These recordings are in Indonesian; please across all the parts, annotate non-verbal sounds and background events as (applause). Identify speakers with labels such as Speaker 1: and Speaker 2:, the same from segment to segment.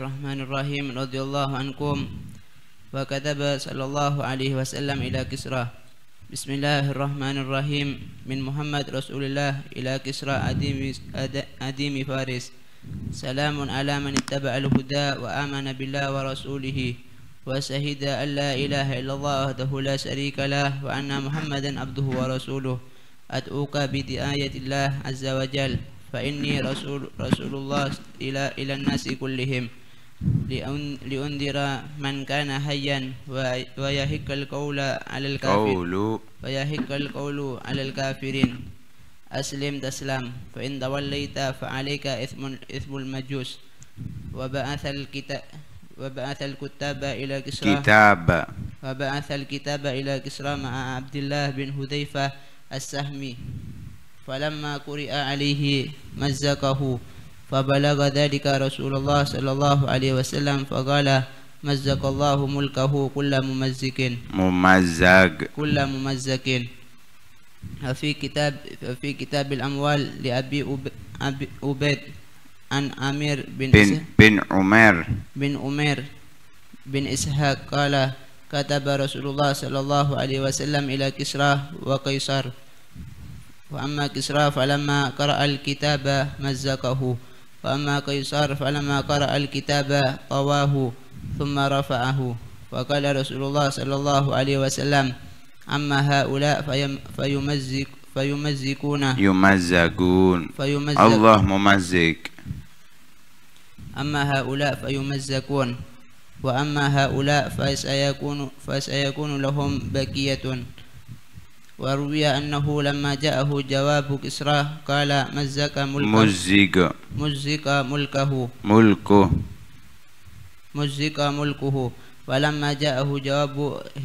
Speaker 1: الرحمن الرحيم رضي الله عنكم وكتب صلى الله عليه وسلم إلى كسرى بسم الله الرحمن الرحيم من محمد رسول الله إلى كسرى أديم, أديم فارس سلام على من اتبع الهدى وآمن بالله ورسوله وشهد أن لا إله إلا الله وحده لا شريك له وأن محمدا عبده ورسوله أدعوك بدعاية الله عز وجل فإني رسول, رسول الله إلى, إلى الناس كلهم لأنذر من كان هيا ويهك القول على الكافر ويهك القول على الكافرين أسلم تسلم فإن توليت فعليك إثم, إثم المجوس وبعث الكتاب وبعث الكتاب إلى كسرى كتاب وبعث الكتاب إلى كسرى مع عبد الله بن هذيفة السهمي فلما قرئ عليه مزقه فبلغ ذلك رسول الله صلى الله عليه وسلم فقال مزق الله ملكه كل ممزق
Speaker 2: ممزق
Speaker 1: كل ممزق في كتاب في كتاب الأموال لأبي أبيد عن أمير بن بن,
Speaker 2: بن عمر
Speaker 1: بن عمر بن إسحاق قال كتب رسول الله صلى الله عليه وسلم إلى كسرى وقيصر وأما كسرى فلما قرأ الكتاب مزقه وأما قيصر فلما قرأ الكتاب طواه ثم رفعه وقال رسول الله صلى الله عليه وسلم أما هؤلاء فيمزق فيمزقون يمزقون
Speaker 2: فيمزق الله ممزق
Speaker 1: أما هؤلاء فيمزقون وأما هؤلاء فسيكون, فسيكون لهم بكية وروي أنه لما جاءه جواب كسرى قال مزق ملكه مزق مزك ملكه ملكه مزق ملكه فلما جاءه جواب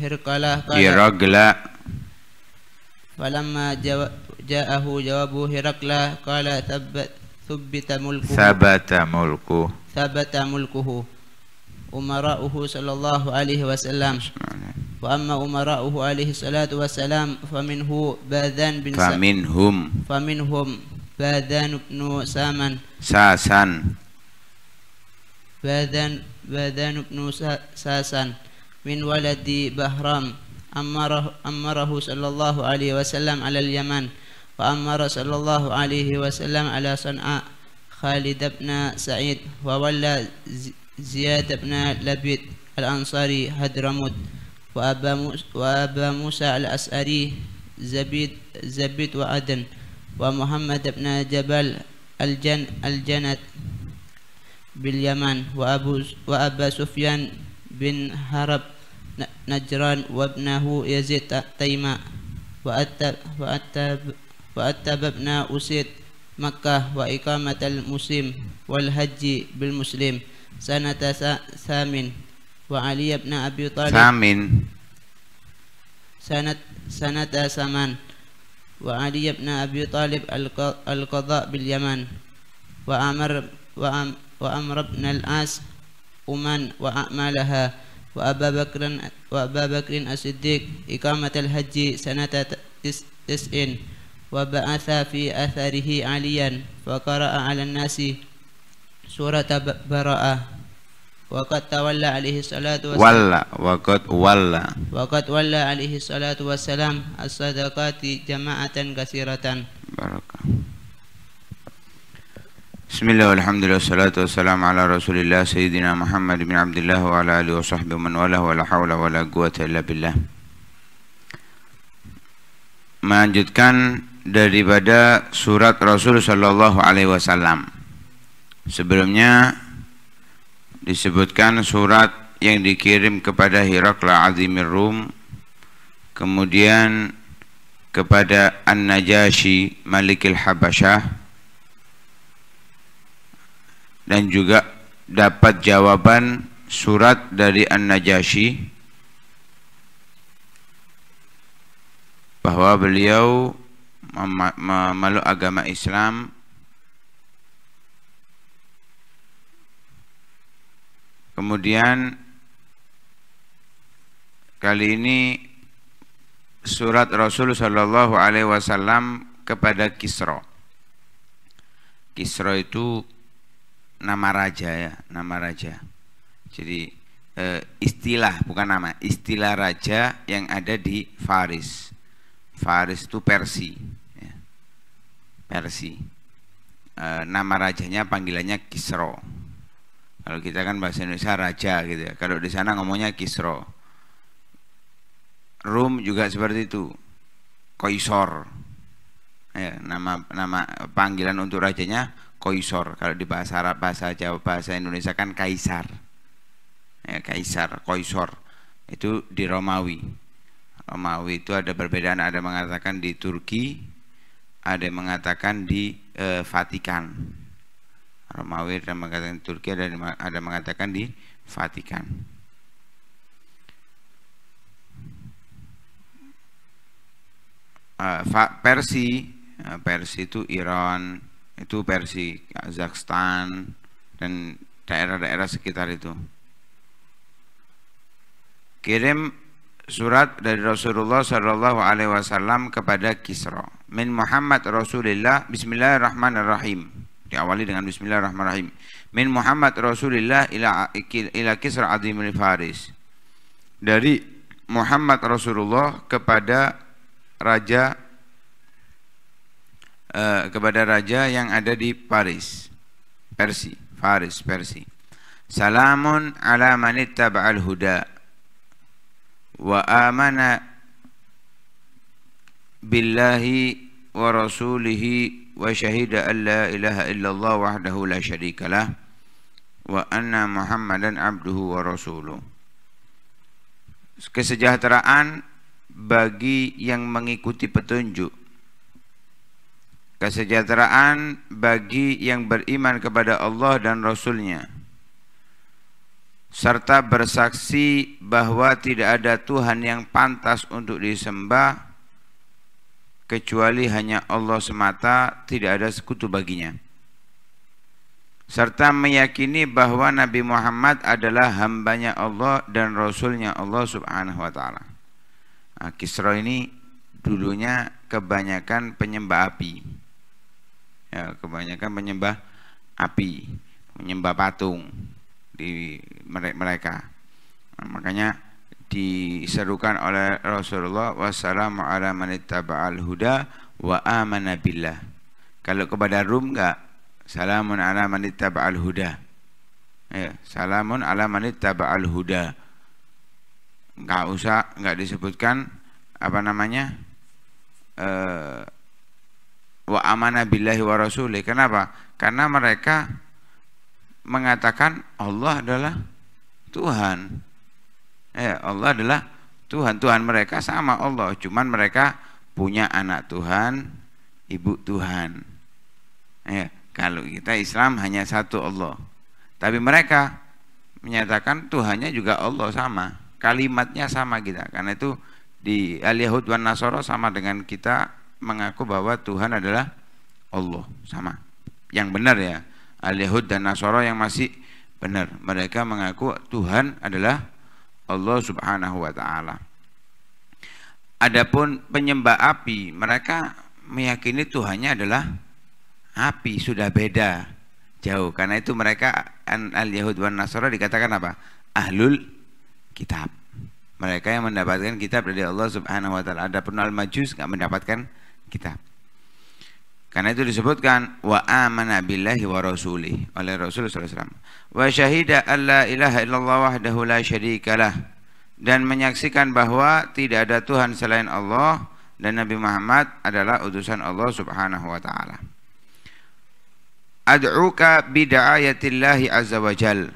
Speaker 1: هرقل قال هرقل فلما جاءه جواب هرقل قال ثبت ثبت ملكه ثبت ملكه ثبت ملكه أمراؤه صلى الله عليه وسلم وأما أمراؤه عليه الصلاة والسلام فمنه باذان بن
Speaker 2: فمنهم
Speaker 1: فمنهم باذان بن سامن
Speaker 2: ساسن
Speaker 1: باذان باذان بن ساسن من ولد بهرام أمره, أمره صلى الله عليه وسلم على اليمن وأمر صلى الله عليه وسلم على صنعاء خالد بن سعيد وولى زياد بن لبيد الأنصاري هدرموت وأبا موسى الأسعري زبيد, زبيد وعدن ومحمد بن جبل الجن الجنت باليمن وأبو وأبا سفيان بن هرب نجران وابنه يزيد تيماء وأتب وأتب وأتب ابن أسيد مكة وإقامة المسلم والهج بالمسلم سنة ثامن وعلي بن أبي طالب ثامن سنة سنة ثمان وعلي بن أبي طالب القضاء باليمن وأمر وأم وأمر بن الأس أمان وأعمالها وأبا بكر وأبا بكر الصديق إقامة الحج سنة تسع وبعث في أثره عليا فقرأ على الناس سورة براءة Waqad tawalla alaihi salatu wassalam Walla
Speaker 2: Waqad walla
Speaker 1: Waqad walla alaihi salatu wassalam As-sadaqati jama'atan kasiratan
Speaker 2: Barakah Bismillah walhamdulillah Salatu wassalamu ala rasulillah Sayyidina Muhammad bin Abdullah Wa ala alihi man walah Wa la hawla billah Melanjutkan daripada surat Rasul Sallallahu Alaihi Wasallam Sebelumnya disebutkan surat yang dikirim kepada Hirakla Azimir Rum kemudian kepada An-Najashi Malikil Habasyah dan juga dapat jawaban surat dari An-Najashi bahwa beliau memeluk agama Islam Kemudian kali ini surat Rasul Shallallahu Alaihi Wasallam kepada Kisro. Kisro itu nama raja ya, nama raja. Jadi e, istilah bukan nama, istilah raja yang ada di Faris. Faris itu Persi, ya. Persi. E, nama rajanya panggilannya Kisro. Kalau kita kan bahasa Indonesia raja gitu ya. Kalau di sana ngomongnya Kisro. Rum juga seperti itu. Koisor. Ya, nama nama panggilan untuk rajanya Koisor. Kalau di bahasa Arab, bahasa Jawa, bahasa Indonesia kan Kaisar. Ya, Kaisar, Koisor. Itu di Romawi. Romawi itu ada perbedaan, ada mengatakan di Turki, ada mengatakan di eh, Vatikan. Romawi ada mengatakan Turki ada, ada mengatakan di Vatikan. Uh, Persi, uh, Persi itu Iran, itu Persi, Kazakhstan dan daerah-daerah sekitar itu. Kirim surat dari Rasulullah Shallallahu Alaihi Wasallam kepada Kisra. Min Muhammad Rasulillah Bismillahirrahmanirrahim. Diawali dengan bismillahirrahmanirrahim. Min Muhammad Rasulillah ila ila Kisra Azimul Faris. Dari Muhammad Rasulullah kepada raja uh, kepada raja yang ada di Paris. Persi, Faris, Persi. Salamun ala baal huda wa amana billahi wa rasulihi وشهد أن لا إله إلا الله وحده لا شريك له وأن محمدا عبده ورسوله kesejahteraan bagi yang mengikuti petunjuk kesejahteraan bagi yang beriman kepada Allah dan Rasulnya serta bersaksi bahwa tidak ada Tuhan yang pantas untuk disembah kecuali hanya Allah semata tidak ada sekutu baginya serta meyakini bahwa Nabi Muhammad adalah hambanya Allah dan Rasulnya Allah subhanahu wa ta'ala nah, Kisra ini dulunya kebanyakan penyembah api ya, kebanyakan penyembah api menyembah patung di mereka nah, makanya diserukan oleh Rasulullah wassalamu ala al huda wa amana billah. Kalau kepada Rum enggak salamun ala manittaba'al huda. Ya, salamun ala al huda. Enggak usah enggak disebutkan apa namanya? Uh, wa amana billahi wa rasulih. Kenapa? Karena mereka mengatakan Allah adalah Tuhan eh, Allah adalah Tuhan Tuhan mereka sama Allah cuman mereka punya anak Tuhan ibu Tuhan eh, kalau kita Islam hanya satu Allah tapi mereka menyatakan Tuhannya juga Allah sama kalimatnya sama kita karena itu di al-Yahud wan Nasoro sama dengan kita mengaku bahwa Tuhan adalah Allah sama yang benar ya al-Yahud dan Nasoro yang masih benar mereka mengaku Tuhan adalah Allah Subhanahu wa taala. Adapun penyembah api, mereka meyakini Tuhannya adalah api, sudah beda jauh. Karena itu mereka al-Yahud wan Nasara dikatakan apa? Ahlul kitab. Mereka yang mendapatkan kitab dari Allah Subhanahu wa taala. Adapun al-Majus nggak mendapatkan kitab. Karena itu disebutkan wa amana billahi wa rasulih oleh Rasul SAW. Wa syahida alla ilaha illallah wahdahu la syarikalah dan menyaksikan bahwa tidak ada Tuhan selain Allah dan Nabi Muhammad adalah utusan Allah Subhanahu wa taala. Ad'uka bida'ayatillahi azza wa jal.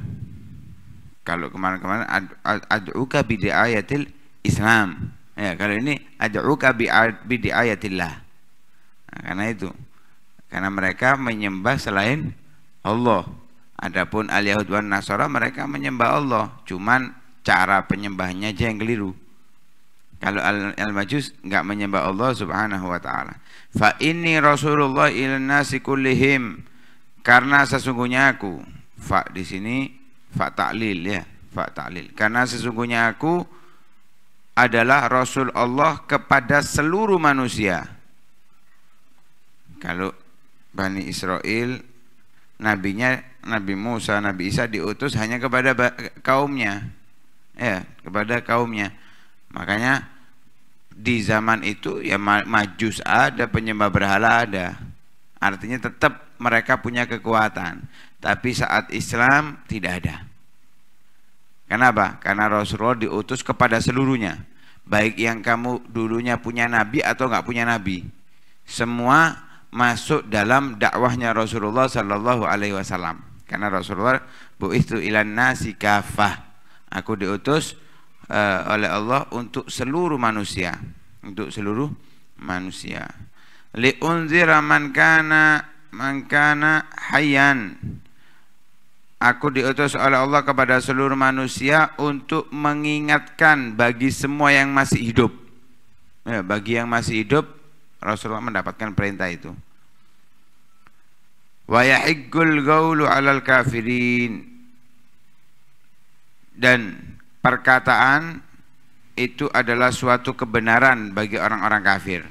Speaker 2: Kalau kemarin-kemarin ad'uka bida'ayatil Islam. Ya, kalau ini ad'uka bida'ayatillah. Nah, karena itu karena mereka menyembah selain Allah. Adapun al-Yahud wan Nasara mereka menyembah Allah, cuman cara penyembahnya aja yang keliru. Kalau al-Majus al nggak menyembah Allah Subhanahu wa taala. Fa inni Rasulullah ila nasi kullihim. Karena sesungguhnya aku. Fa di sini fa ta'lil ya, fa ta'lil. Karena sesungguhnya aku adalah Rasul Allah kepada seluruh manusia. Kalau Bani Israel nabinya Nabi Musa, Nabi Isa diutus hanya kepada kaumnya. Ya, kepada kaumnya. Makanya di zaman itu ya majus ada, penyembah berhala ada. Artinya tetap mereka punya kekuatan, tapi saat Islam tidak ada. Kenapa? Karena Rasulullah diutus kepada seluruhnya. Baik yang kamu dulunya punya nabi atau nggak punya nabi. Semua masuk dalam dakwahnya Rasulullah Sallallahu Alaihi Wasallam karena Rasulullah buistu ilan nasi kafah aku diutus uh, oleh Allah untuk seluruh manusia untuk seluruh manusia unzira man kana man kana hayyan Aku diutus oleh Allah kepada seluruh manusia untuk mengingatkan bagi semua yang masih hidup. Ya, bagi yang masih hidup Rasulullah mendapatkan perintah itu. Wa yahiggul gaulu alal kafirin. Dan perkataan itu adalah suatu kebenaran bagi orang-orang kafir.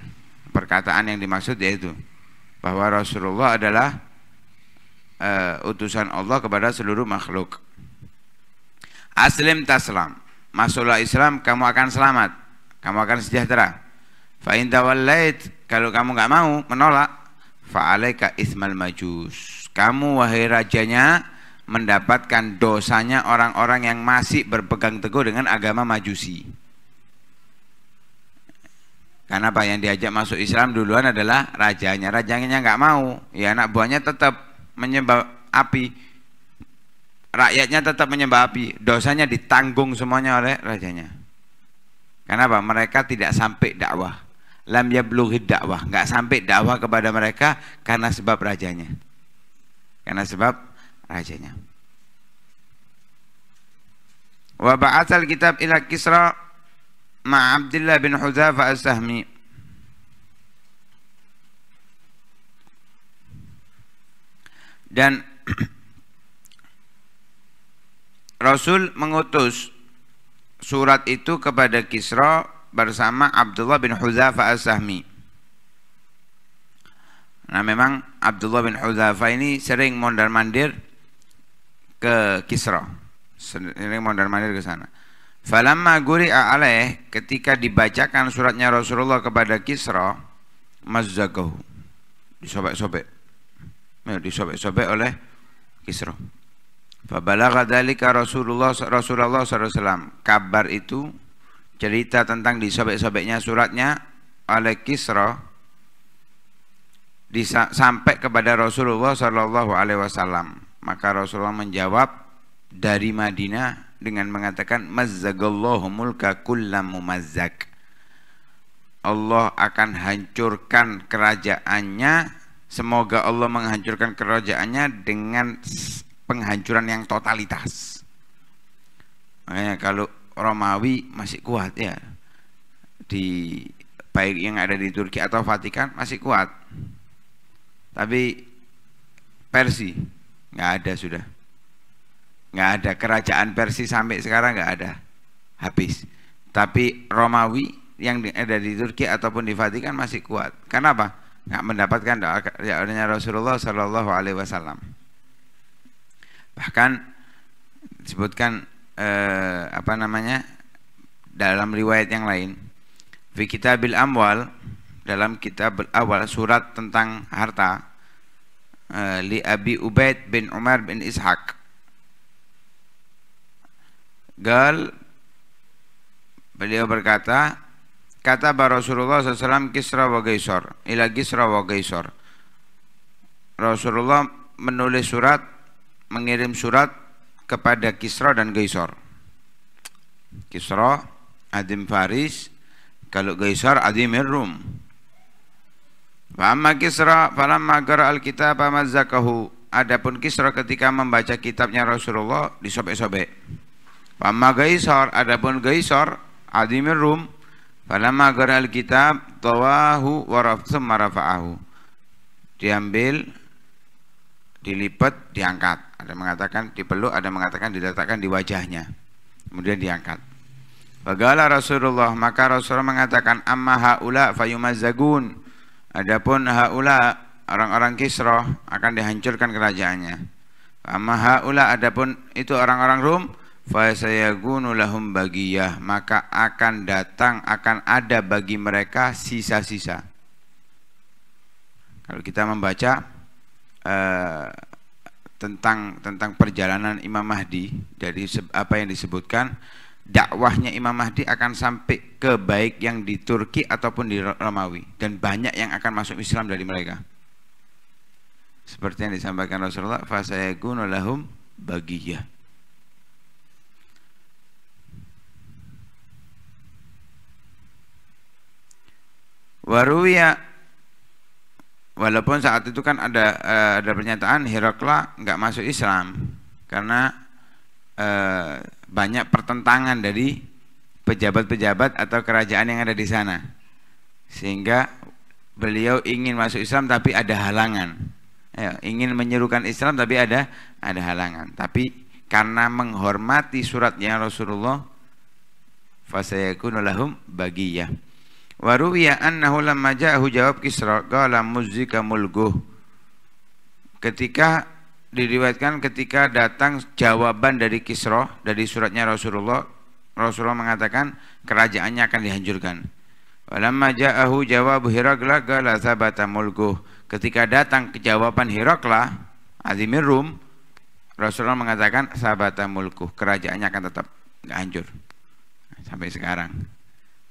Speaker 2: Perkataan yang dimaksud yaitu bahwa Rasulullah adalah uh, utusan Allah kepada seluruh makhluk. Aslim taslam, masuklah Islam kamu akan selamat, kamu akan sejahtera. Fa'in tawallait kalau kamu nggak mau menolak, fa'alaika ismal majus. Kamu wahai rajanya mendapatkan dosanya orang-orang yang masih berpegang teguh dengan agama majusi. Karena apa yang diajak masuk Islam duluan adalah rajanya. Rajanya nggak mau, ya anak buahnya tetap menyebab api. Rakyatnya tetap menyembah api. Dosanya ditanggung semuanya oleh rajanya. Karena apa? Mereka tidak sampai dakwah lam yablughi dakwah, nggak sampai dakwah kepada mereka karena sebab rajanya. Karena sebab rajanya. Wa ba'atsal kitab ila Kisra ma Abdullah bin Huzafa as-Sahmi. Dan (clears throat) Rasul mengutus surat itu kepada Kisra bersama Abdullah bin Huzafa As-Sahmi. Nah memang Abdullah bin Huzafa ini sering mondar-mandir ke Kisra. Sering mondar-mandir ke sana. Falamma guri'a alaih ketika dibacakan suratnya Rasulullah kepada Kisra mazzaqahu. Disobek-sobek. Ya, disobek-sobek oleh Kisra. Fabalaga dalika Rasulullah Rasulullah SAW. Kabar itu cerita tentang disobek-sobeknya suratnya oleh Kisra sampai kepada Rasulullah Shallallahu Alaihi Wasallam maka Rasulullah menjawab dari Madinah dengan mengatakan mazzagallahu mulka Allah akan hancurkan kerajaannya semoga Allah menghancurkan kerajaannya dengan penghancuran yang totalitas makanya kalau Romawi masih kuat ya di baik yang ada di Turki atau Vatikan masih kuat tapi Persi nggak ada sudah nggak ada kerajaan Persi sampai sekarang nggak ada habis tapi Romawi yang ada di Turki ataupun di Vatikan masih kuat Kenapa? nggak mendapatkan doanya Rasulullah Shallallahu Alaihi Wasallam bahkan disebutkan eh, apa namanya dalam riwayat yang lain fi kitabil amwal dalam kitab awal surat tentang harta eh, li Abi Ubaid bin Umar bin Ishaq gal beliau berkata kata Rasulullah SAW Kisra wa Gaisor ila Kisra wa Gaisor Rasulullah menulis surat mengirim surat kepada Kisra dan Gaisor. Kisra Adim Faris, kalau Gaisor Adim Rum. Fama Kisra falamma qara Alkitab kitab Zakahu. Adapun Kisra ketika membaca kitabnya Rasulullah disobek-sobek. Fama Gaisor? adapun Gaisor Adim Rum falamma qara alkitab tawahu warafsum marafa'ahu. Diambil, dilipat, diangkat. Ada mengatakan dipeluk, ada mengatakan diletakkan di wajahnya. Kemudian diangkat. Fagala Rasulullah, maka Rasulullah mengatakan amma haula zagun Adapun haula orang-orang Kisra akan dihancurkan kerajaannya. Amma haula adapun itu orang-orang Rum fasayagunu lahum bagiyah, maka akan datang akan ada bagi mereka sisa-sisa. Kalau kita membaca eh, tentang tentang perjalanan Imam Mahdi dari apa yang disebutkan dakwahnya Imam Mahdi akan sampai ke baik yang di Turki ataupun di Romawi dan banyak yang akan masuk Islam dari mereka seperti yang disampaikan Rasulullah fasayakunu lahum bagiyah waruya walaupun saat itu kan ada uh, ada pernyataan Herakla nggak masuk Islam karena uh, banyak pertentangan dari pejabat-pejabat atau kerajaan yang ada di sana sehingga beliau ingin masuk Islam tapi ada halangan Ayo, ya, ingin menyerukan Islam tapi ada ada halangan tapi karena menghormati suratnya Rasulullah fasayakunulahum bagiyah Waruwiya annahu lamma ja'ahu jawab Kisra Gala muzika mulguh. Ketika diriwayatkan ketika datang jawaban dari Kisra dari suratnya Rasulullah Rasulullah mengatakan kerajaannya akan dihancurkan. Walamma ja'ahu jawab Hirakla gala sabata mulguh. Ketika datang kejawaban Hirakla Azimir Rum Rasulullah mengatakan sabata mulguh kerajaannya akan tetap nggak hancur sampai sekarang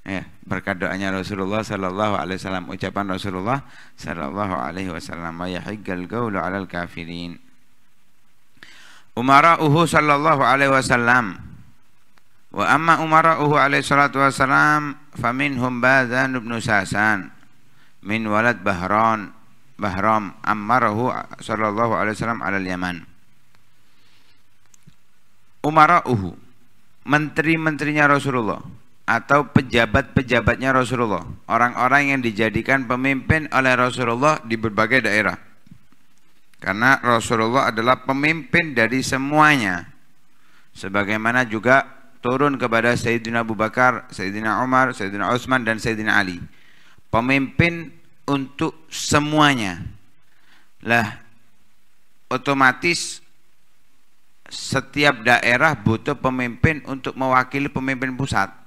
Speaker 2: ya, eh, berkat doanya Rasulullah sallallahu alaihi wasallam ucapan Rasulullah sallallahu alaihi wasallam yahiggal qaulu 'alal kafirin umara'uhu sallallahu alaihi wasallam wa amma umara'uhu alaihi salatu wasallam faminhum Bazan ibn Sasan min walad Bahran Bahram ammarahu sallallahu alaihi wasallam alal Yaman umara'uhu menteri-menterinya Rasulullah atau pejabat-pejabatnya Rasulullah, orang-orang yang dijadikan pemimpin oleh Rasulullah di berbagai daerah. Karena Rasulullah adalah pemimpin dari semuanya. Sebagaimana juga turun kepada Sayyidina Abu Bakar, Sayyidina Umar, Sayyidina Utsman dan Sayyidina Ali. Pemimpin untuk semuanya. Lah otomatis setiap daerah butuh pemimpin untuk mewakili pemimpin pusat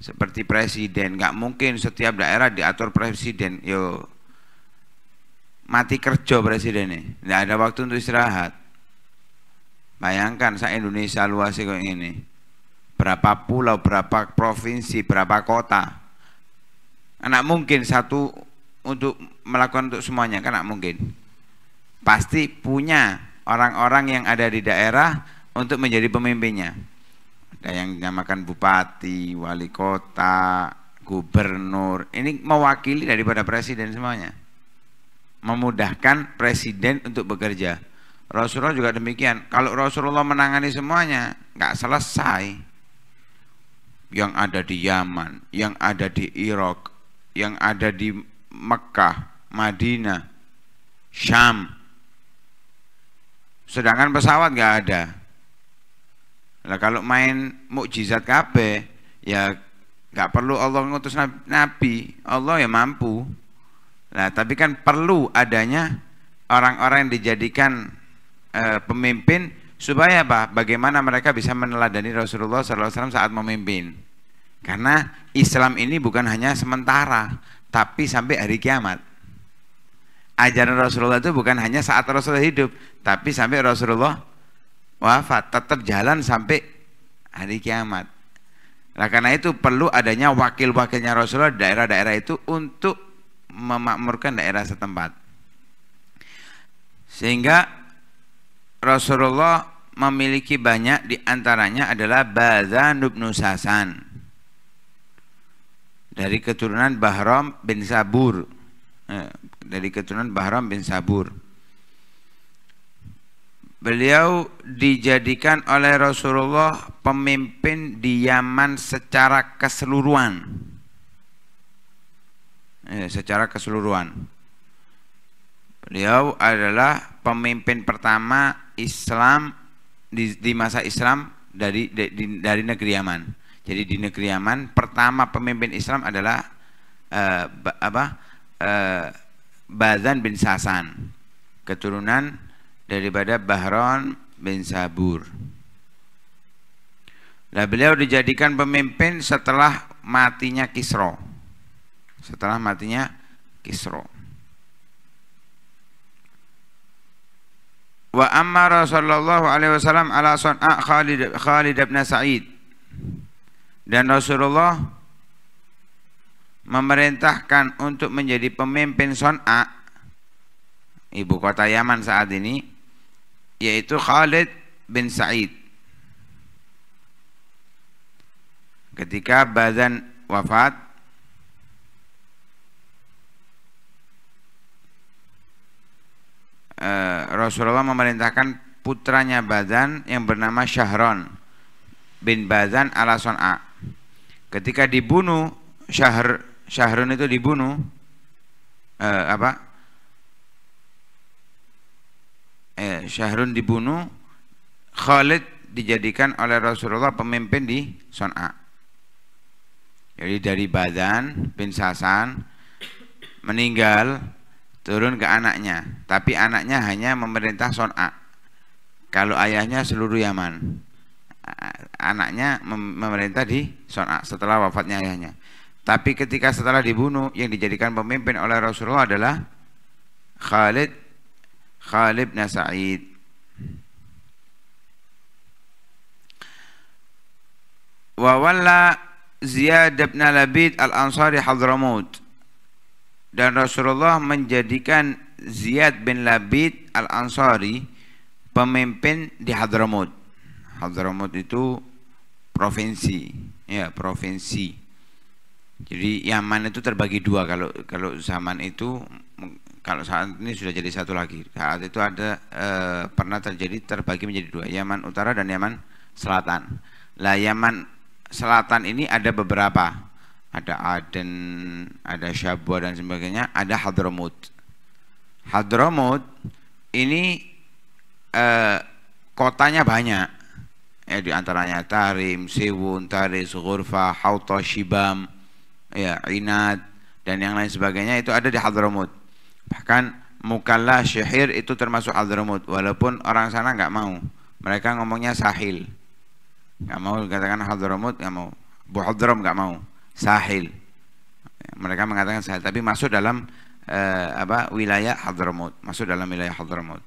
Speaker 2: seperti presiden nggak mungkin setiap daerah diatur presiden yo mati kerja presiden nih nggak ada waktu untuk istirahat bayangkan saya Indonesia sih kok ini berapa pulau berapa provinsi berapa kota nggak mungkin satu untuk melakukan untuk semuanya kan nggak mungkin pasti punya orang-orang yang ada di daerah untuk menjadi pemimpinnya ada yang dinamakan bupati, wali kota, gubernur. Ini mewakili daripada presiden semuanya. Memudahkan presiden untuk bekerja. Rasulullah juga demikian. Kalau Rasulullah menangani semuanya, nggak selesai. Yang ada di Yaman, yang ada di Irak, yang ada di Mekah, Madinah, Syam. Sedangkan pesawat nggak ada. Lah kalau main mukjizat kape ya nggak perlu Allah ngutus nabi, Allah ya mampu. Nah, tapi kan perlu adanya orang-orang yang dijadikan e, pemimpin supaya apa? Bagaimana mereka bisa meneladani Rasulullah SAW saat memimpin? Karena Islam ini bukan hanya sementara, tapi sampai hari kiamat. Ajaran Rasulullah itu bukan hanya saat Rasulullah hidup, tapi sampai Rasulullah wafat tetap jalan sampai hari kiamat nah karena itu perlu adanya wakil-wakilnya Rasulullah daerah-daerah itu untuk memakmurkan daerah setempat sehingga Rasulullah memiliki banyak diantaranya adalah Bazan ibn Sasan dari keturunan Bahram bin Sabur eh, dari keturunan Bahram bin Sabur Beliau dijadikan oleh Rasulullah pemimpin di Yaman secara keseluruhan. Eh, secara keseluruhan. Beliau adalah pemimpin pertama Islam di, di masa Islam dari di, di, dari negeri Yaman. Jadi di negeri Yaman pertama pemimpin Islam adalah eh, apa? eh, Bazan bin Sasan, keturunan daripada Bahron bin Sabur. Nah, beliau dijadikan pemimpin setelah matinya Kisro. Setelah matinya Kisro. Wa amara sallallahu alaihi ala son'a Khalid Khalid bin Sa'id. Dan Rasulullah memerintahkan untuk menjadi pemimpin Son'a ibu kota Yaman saat ini yaitu Khalid bin Sa'id ketika Badan wafat eh, Rasulullah memerintahkan putranya Badan yang bernama Syahron bin Badan ala Son'a ketika dibunuh Syahr Syahrun itu dibunuh eh, apa eh, Syahrun dibunuh, Khalid dijadikan oleh Rasulullah pemimpin di Son'a. Jadi dari Badan bin Sasan meninggal turun ke anaknya, tapi anaknya hanya memerintah Son'a. Kalau ayahnya seluruh Yaman, anaknya memerintah di Son'a setelah wafatnya ayahnya. Tapi ketika setelah dibunuh yang dijadikan pemimpin oleh Rasulullah adalah Khalid Khalid bin Sa'id wa walla Ziyad bin Labid al-Ansari Hadramut dan Rasulullah menjadikan Ziyad bin Labid al-Ansari pemimpin di Hadramut Hadramut itu provinsi ya provinsi jadi Yaman itu terbagi dua kalau kalau zaman itu kalau saat ini sudah jadi satu lagi. Saat itu ada e, pernah terjadi terbagi menjadi dua, Yaman Utara dan Yaman Selatan. Lah Yaman Selatan ini ada beberapa, ada Aden, ada Syabwa dan sebagainya, ada Hadramut. Hadramut ini e, kotanya banyak. Ya di antaranya Tarim, Siwun, Taris, Ghurfa, Hauta, Shibam, ya Inat dan yang lain sebagainya itu ada di Hadramut bahkan Mukalla syahir itu termasuk Hadramut walaupun orang sana nggak mau mereka ngomongnya sahil nggak mau katakan Hadramut nggak mau Bu Hadram nggak mau sahil mereka mengatakan sahil tapi masuk dalam eh, apa wilayah Hadramut masuk dalam wilayah Hadramut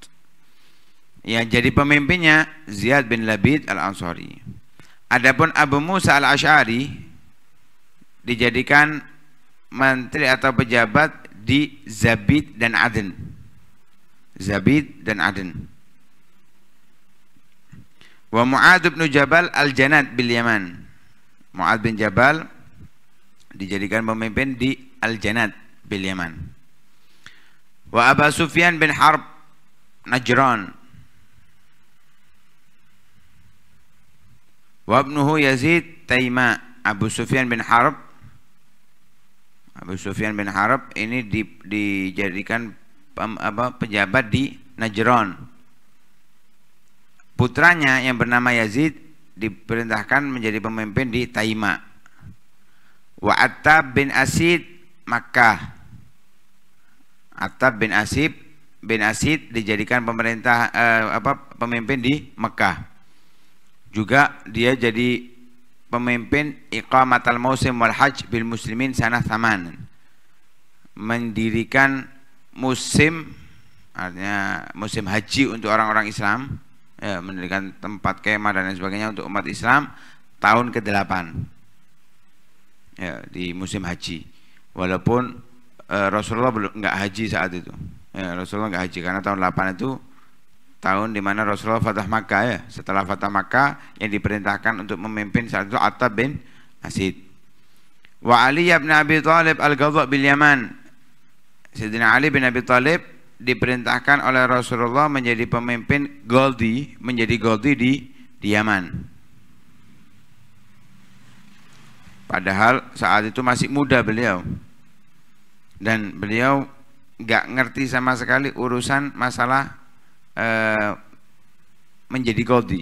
Speaker 2: ya jadi pemimpinnya Ziyad bin Labid al Ansori adapun Abu Musa al Ashari dijadikan menteri atau pejabat di Zabid dan Aden. Zabid dan Aden. Wa Mu'ad bin Jabal al-Janat bil Yaman. Mu'ad bin Jabal dijadikan pemimpin di al-Janat bil Yaman. Wa Abu Sufyan bin Harb Najran. Wa ibnuhu Yazid Taima Abu Sufyan bin Harb Abu Sufyan bin Harab ini di, dijadikan pem, apa, pejabat di Najran. Putranya yang bernama Yazid diperintahkan menjadi pemimpin di Taima. Wa bin Asid Makkah. Atab bin Asib bin Asid dijadikan pemerintah eh, apa pemimpin di Mekah. Juga dia jadi pemimpin al musim wal hajj bil muslimin sana thaman mendirikan musim artinya musim haji untuk orang-orang Islam ya, mendirikan tempat kemah dan lain sebagainya untuk umat Islam tahun ke-8 ya, di musim haji walaupun eh, Rasulullah belum nggak haji saat itu ya, Rasulullah nggak haji karena tahun 8 itu tahun di mana Rasulullah Fatah Makkah ya. Setelah Fatah Makkah yang diperintahkan untuk memimpin saat itu Atab bin Asid. Wa Ali bin Abi Talib al-Ghadha bil Yaman. Sayyidina Ali bin Abi Talib diperintahkan oleh Rasulullah menjadi pemimpin Goldi, menjadi Goldi di, di Yaman. Padahal saat itu masih muda beliau. Dan beliau nggak ngerti sama sekali urusan masalah Eh, menjadi Goldi.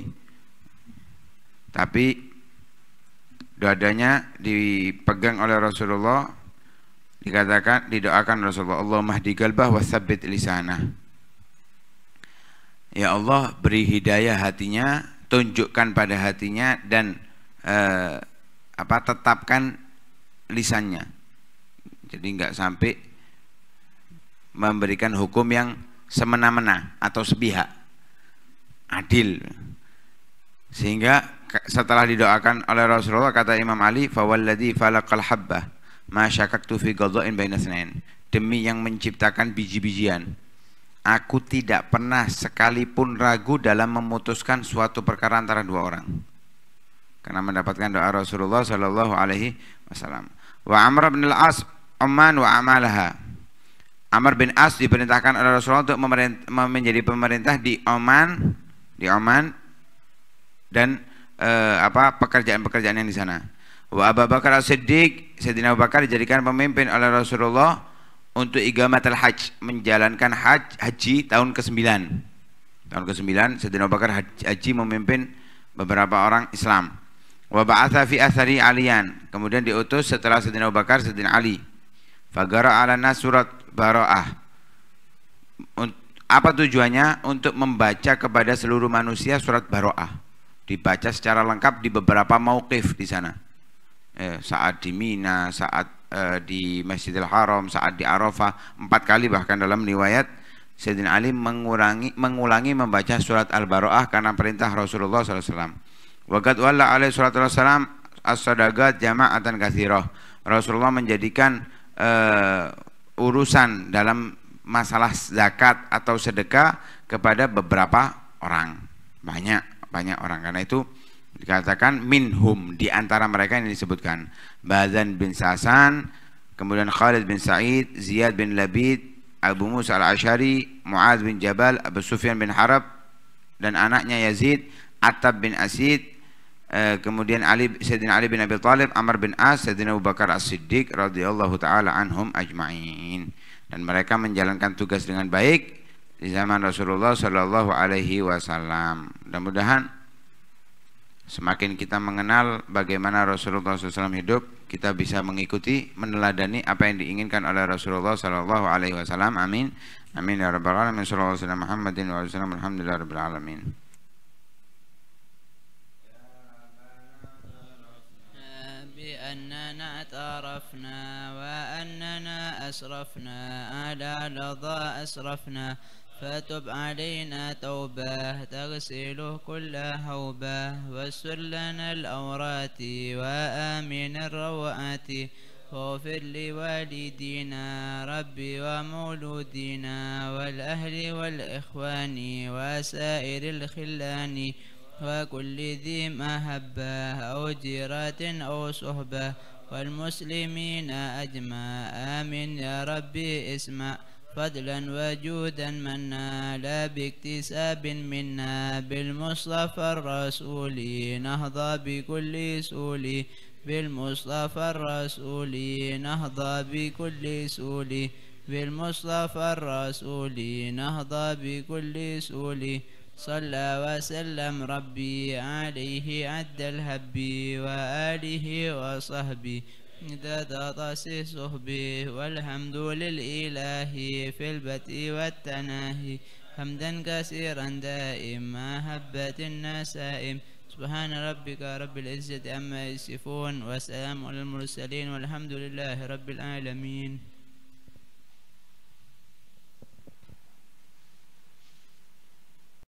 Speaker 2: Tapi dadanya dipegang oleh Rasulullah dikatakan didoakan Rasulullah Allah mahdi galbah sabit lisanah. Ya Allah beri hidayah hatinya, tunjukkan pada hatinya dan eh, apa tetapkan lisannya. Jadi nggak sampai memberikan hukum yang semena-mena atau sepihak adil sehingga setelah didoakan oleh Rasulullah kata Imam Ali fawalladhi falakal habbah ma syakaktu fi ghadha'in baina demi yang menciptakan biji-bijian aku tidak pernah sekalipun ragu dalam memutuskan suatu perkara antara dua orang karena mendapatkan doa Rasulullah sallallahu alaihi wasallam wa Amr bin al-As Umman wa amalaha Amr bin As diperintahkan oleh Rasulullah untuk menjadi pemerintah di Oman, di Oman dan e, apa pekerjaan-pekerjaan yang di sana. Wa Abu Bakar As-Siddiq, Sayyidina Abu Bakar dijadikan pemimpin oleh Rasulullah untuk al hajj, menjalankan haj, haji tahun ke-9. Tahun ke-9 Sayyidina Abu Bakar haji, haji memimpin beberapa orang Islam. Wa ba'atha fi athari aliyan. Kemudian diutus setelah Sayyidina Abu Bakar Sayyidina Ali Fagara ala surat baro'ah. Apa tujuannya? Untuk membaca kepada seluruh manusia surat baro'ah. Dibaca secara lengkap di beberapa mauqif di sana. Eh, saat di Mina, saat eh, di Masjidil Haram, saat di Arafah. Empat kali bahkan dalam riwayat Sayyidina Ali mengurangi, mengulangi membaca surat Al-Baro'ah karena perintah Rasulullah SAW. Wagat walla alaih surat Rasulullah as-sadagat jama'atan kathiroh. Rasulullah menjadikan uh, urusan dalam masalah zakat atau sedekah kepada beberapa orang banyak banyak orang karena itu dikatakan minhum di antara mereka yang disebutkan Bazan bin Sasan kemudian Khalid bin Sa'id Ziyad bin Labid Abu Musa al-Ashari Muaz bin Jabal Abu Sufyan bin Harab dan anaknya Yazid Atab bin Asid Eh, kemudian Ali Sayyidina Ali bin Abi Thalib, Amr bin As, Sayyidina Abu Bakar As-Siddiq radhiyallahu taala anhum ajma'in. Dan mereka menjalankan tugas dengan baik di zaman Rasulullah sallallahu alaihi wasallam. Mudah-mudahan semakin kita mengenal bagaimana Rasulullah SAW hidup, kita bisa mengikuti, meneladani apa yang diinginkan oleh Rasulullah Sallallahu Alaihi Wasallam. Amin. Amin ya rabbal alamin. Sallallahu alaihi wasallam Muhammadin wa sallam. Alhamdulillah rabbil alamin.
Speaker 1: أرفنا وأننا أسرفنا على لظى أسرفنا فتب علينا توبة تغسله كل هوبة واستر لنا الأورات وآمن الروآت واغفر لوالدينا ربي ومولودينا والأهل والإخوان وسائر الخلان وكل ذي مهبة أو جيرة أو صحبة والمسلمين أجمع آمين يا ربي اسمع فضلا وجودا منا لا باكتساب منا بالمصطفى الرسول نهضى بكل سولي بالمصطفى الرسول نهضى بكل سولي بالمصطفى الرسول نهضى بكل سولي صلى وسلم ربي عليه عد الهب وآله وصحبه إذا تصي صحبي والحمد للإله في البتء والتناهي حمدا كثيرا دائما هبت النسائم سبحان ربك رب العزة أما يصفون وسلام على المرسلين والحمد لله رب العالمين